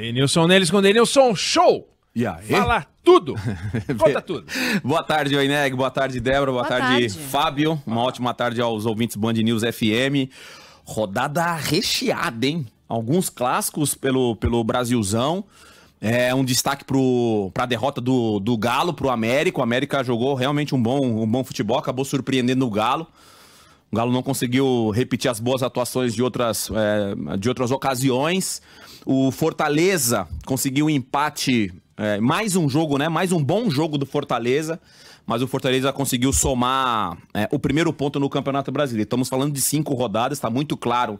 Denilson Neles com Denilson Show. E aí? Fala tudo. Conta tudo. boa tarde, Oineg. Boa tarde, Débora. Boa, boa tarde, tarde, Fábio. Uma ótima tarde aos ouvintes Band News FM. Rodada recheada, hein? Alguns clássicos pelo, pelo Brasilzão. É um destaque para a derrota do, do Galo para o América. O América jogou realmente um bom, um bom futebol, acabou surpreendendo o Galo. O Galo não conseguiu repetir as boas atuações de outras, é, de outras ocasiões. O Fortaleza conseguiu um empate, é, mais um jogo, né? Mais um bom jogo do Fortaleza. Mas o Fortaleza conseguiu somar é, o primeiro ponto no Campeonato Brasileiro. Estamos falando de cinco rodadas, está muito claro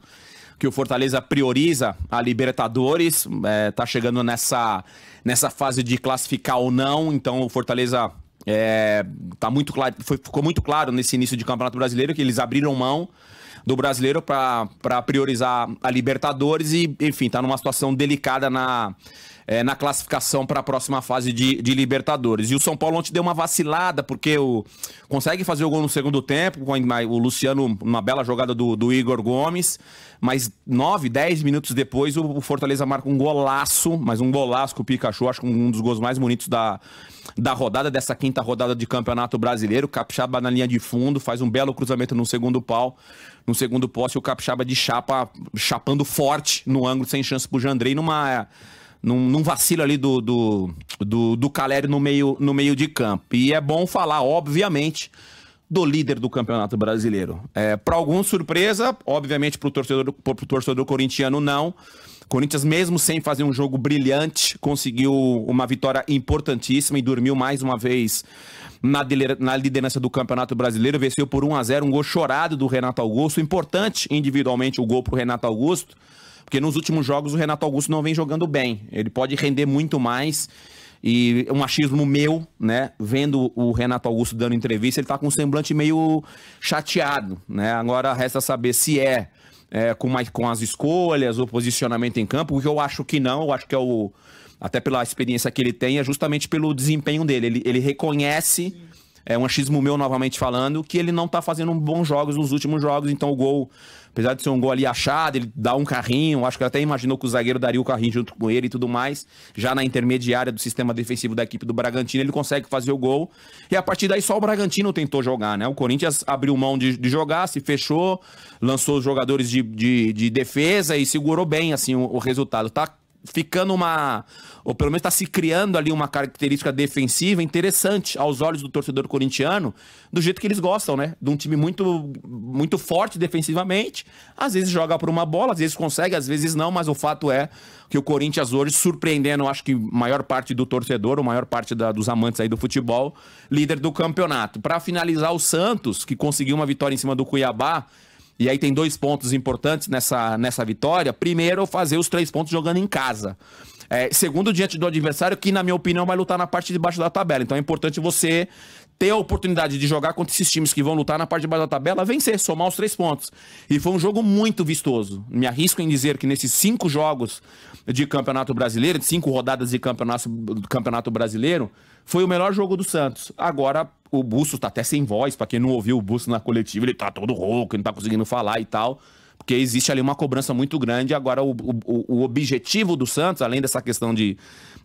que o Fortaleza prioriza a Libertadores. Está é, chegando nessa, nessa fase de classificar ou não. Então o Fortaleza é, tá muito claro, foi, ficou muito claro nesse início de Campeonato Brasileiro que eles abriram mão do brasileiro para priorizar a Libertadores e, enfim, tá numa situação delicada na, é, na classificação para a próxima fase de, de, Libertadores. E o São Paulo ontem deu uma vacilada, porque o, consegue fazer o gol no segundo tempo, com o Luciano, uma bela jogada do, do Igor Gomes, mas nove, dez minutos depois o, o Fortaleza marca um golaço, mas um golaço com o Pikachu, acho que um dos gols mais bonitos da, da rodada, dessa quinta rodada de Campeonato Brasileiro. Capixaba na linha de fundo, faz um belo cruzamento no segundo pau no segundo poste, o Capixaba de chapa, chapando forte no ângulo, sem chance pro Jandrei, numa num, num vacilo ali do, do, do, do Caleri no meio, no meio de campo. E é bom falar, obviamente, do líder do Campeonato Brasileiro. É, para alguns, surpresa, obviamente para o torcedor, pro torcedor corintiano, não. Corinthians, mesmo sem fazer um jogo brilhante, conseguiu uma vitória importantíssima e dormiu mais uma vez na, na liderança do Campeonato Brasileiro. Venceu por 1 a 0 um gol chorado do Renato Augusto. Importante individualmente o gol para o Renato Augusto porque nos últimos jogos o Renato Augusto não vem jogando bem. Ele pode render muito mais. E um achismo meu, né? Vendo o Renato Augusto dando entrevista, ele tá com um semblante meio chateado, né? Agora resta saber se é, é com, mais, com as escolhas, o posicionamento em campo, que eu acho que não, eu acho que é o. Até pela experiência que ele tem, é justamente pelo desempenho dele. Ele, ele reconhece. é um achismo meu novamente falando, que ele não tá fazendo bons jogos nos últimos jogos, então o gol Apesar de ser um gol ali achado, ele dá um carrinho. Acho que até imaginou que o zagueiro daria o carrinho junto com ele e tudo mais. Já na intermediária do sistema defensivo da equipe do Bragantino, ele consegue fazer o gol. E a partir daí só o Bragantino tentou jogar, né? O Corinthians abriu mão de, de jogar, se fechou, lançou os jogadores de, de, de defesa e segurou bem assim o, o resultado. Tá ficando uma. Ou pelo menos está se criando ali uma característica defensiva interessante aos olhos do torcedor corintiano, do jeito que eles gostam, né? De um time muito, muito forte defensivamente. Às vezes joga por uma bola, às vezes consegue, às vezes não, mas o fato é que o Corinthians hoje, surpreendendo, acho que maior parte do torcedor, ou maior parte da, dos amantes aí do futebol, líder do campeonato. Para finalizar, o Santos, que conseguiu uma vitória em cima do Cuiabá. E aí tem dois pontos importantes nessa, nessa vitória. Primeiro, fazer os três pontos jogando em casa. É, segundo, diante do adversário que, na minha opinião, vai lutar na parte de baixo da tabela. Então é importante você ter a oportunidade de jogar contra esses times que vão lutar na parte de baixo da tabela, vencer, somar os três pontos. E foi um jogo muito vistoso. Me arrisco em dizer que nesses cinco jogos de Campeonato Brasileiro, de cinco rodadas de Campeonato, campeonato Brasileiro, foi o melhor jogo do Santos. Agora, o Busto tá até sem voz, para quem não ouviu o Busto na coletiva, ele tá todo rouco, não tá conseguindo falar e tal porque existe ali uma cobrança muito grande. Agora, o, o, o objetivo do Santos, além dessa questão de,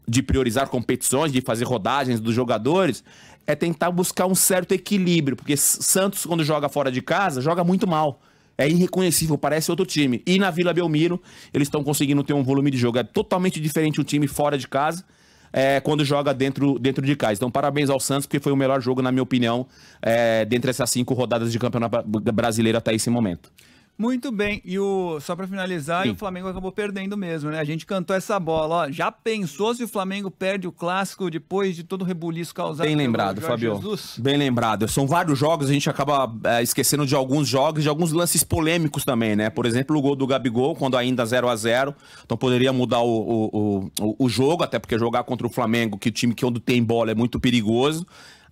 de priorizar competições, de fazer rodagens dos jogadores, é tentar buscar um certo equilíbrio, porque Santos, quando joga fora de casa, joga muito mal. É irreconhecível, parece outro time. E na Vila Belmiro, eles estão conseguindo ter um volume de jogo. É totalmente diferente um time fora de casa é, quando joga dentro, dentro de casa. Então, parabéns ao Santos, porque foi o melhor jogo, na minha opinião, é, dentre essas cinco rodadas de campeonato brasileiro até esse momento. Muito bem, e o só para finalizar, o Flamengo acabou perdendo mesmo, né? A gente cantou essa bola, ó. Já pensou se o Flamengo perde o clássico depois de todo o rebuliço causado? Bem lembrado, Fabio. Jesus? Bem lembrado. São vários jogos, a gente acaba é, esquecendo de alguns jogos, de alguns lances polêmicos também, né? Por exemplo, o gol do Gabigol, quando ainda 0 a 0 Então poderia mudar o, o, o, o jogo, até porque jogar contra o Flamengo, que o time que onde tem bola é muito perigoso.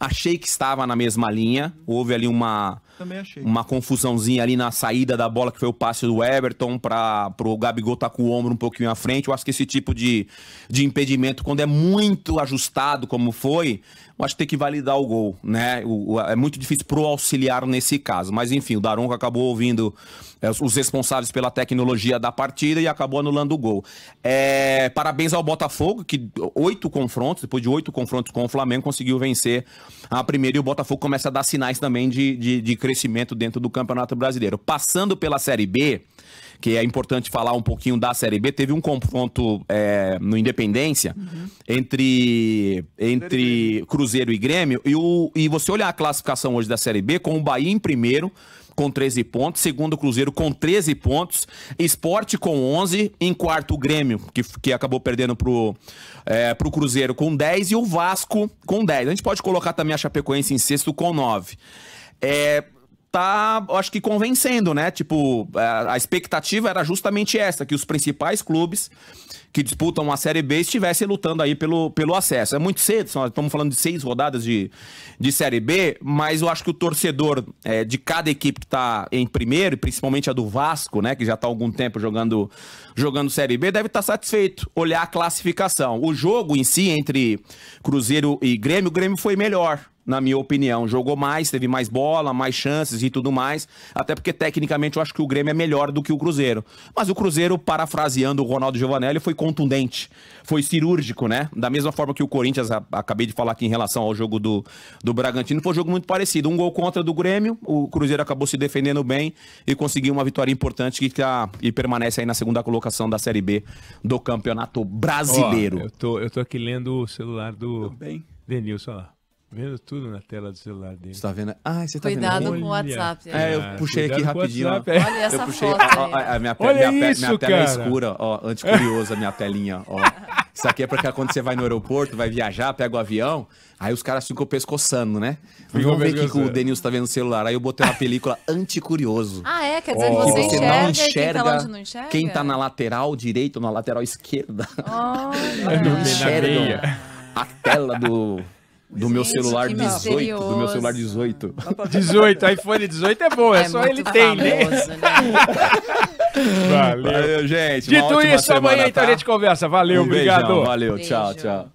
Achei que estava na mesma linha. Houve ali uma, uma confusãozinha ali na saída da bola, que foi o passe do Everton para o Gabigol tá com o ombro um pouquinho à frente. Eu acho que esse tipo de, de impedimento, quando é muito ajustado, como foi, eu acho que tem que validar o gol, né? O, o, é muito difícil para o auxiliar nesse caso. Mas enfim, o Daronco acabou ouvindo é, os responsáveis pela tecnologia da partida e acabou anulando o gol. É, parabéns ao Botafogo, que oito confrontos, depois de oito confrontos com o Flamengo, conseguiu vencer a primeira e o Botafogo começa a dar sinais também de, de, de crescimento dentro do Campeonato Brasileiro. Passando pela Série B, que é importante falar um pouquinho da Série B, teve um confronto é, no Independência uhum. entre, entre Cruzeiro e Grêmio, e, o, e você olhar a classificação hoje da Série B, com o Bahia em primeiro, com 13 pontos, segundo Cruzeiro com 13 pontos, Esporte com 11, em quarto o Grêmio, que, que acabou perdendo pro, é, pro Cruzeiro com 10 e o Vasco com 10. A gente pode colocar também a Chapecoense em sexto com 9. É, tá, acho que convencendo, né? Tipo, é, a expectativa era justamente essa, que os principais clubes que disputam a Série B estivessem lutando aí pelo, pelo acesso. É muito cedo, estamos falando de seis rodadas de, de Série B, mas eu acho que o torcedor é, de cada equipe que está em primeiro, principalmente a do Vasco, né, que já está há algum tempo jogando, jogando Série B, deve estar tá satisfeito, olhar a classificação. O jogo em si, entre Cruzeiro e Grêmio, o Grêmio foi melhor, na minha opinião. Jogou mais, teve mais bola, mais chances e tudo mais. Até porque, tecnicamente, eu acho que o Grêmio é melhor do que o Cruzeiro. Mas o Cruzeiro, parafraseando o Ronaldo Giovanelli, foi contundente, foi cirúrgico, né? Da mesma forma que o Corinthians, acabei de falar aqui em relação ao jogo do, do Bragantino, foi um jogo muito parecido. Um gol contra do Grêmio, o Cruzeiro acabou se defendendo bem e conseguiu uma vitória importante que, tá, e permanece aí na segunda colocação da Série B do Campeonato Brasileiro. Oh, eu, tô, eu tô aqui lendo o celular do Denilson lá vendo tudo na tela do celular dele. Você tá vendo? Ah, você tá Cuidado vendo? com o WhatsApp. Gente. É, eu puxei aqui rapidinho. WhatsApp, Olha essa eu puxei, foto. Ó, ó, a, minha, Olha minha, isso, minha tela é escura, ó, anticuriosa a minha telinha, ó. Isso aqui é porque quando você vai no aeroporto, vai viajar, pega o avião, aí os caras ficam pescoçando, né? Ficam Vamos ver o que o Denilson tá vendo no celular. Aí eu botei uma película anticurioso. Ah, é? Quer dizer oh. que você, enxerga, não enxerga, quem tá não enxerga quem tá na lateral direita ou na lateral esquerda. Olha. não enxerga a tela do do meu, 18, do meu celular 18, do meu celular 18. 18, iPhone 18 é bom, é, é só ele tem, né? Valeu. valeu, gente. Dito isso, amanhã tá? então a tá? gente conversa. Valeu, um obrigado. Beijão, valeu, Beijo. tchau, tchau.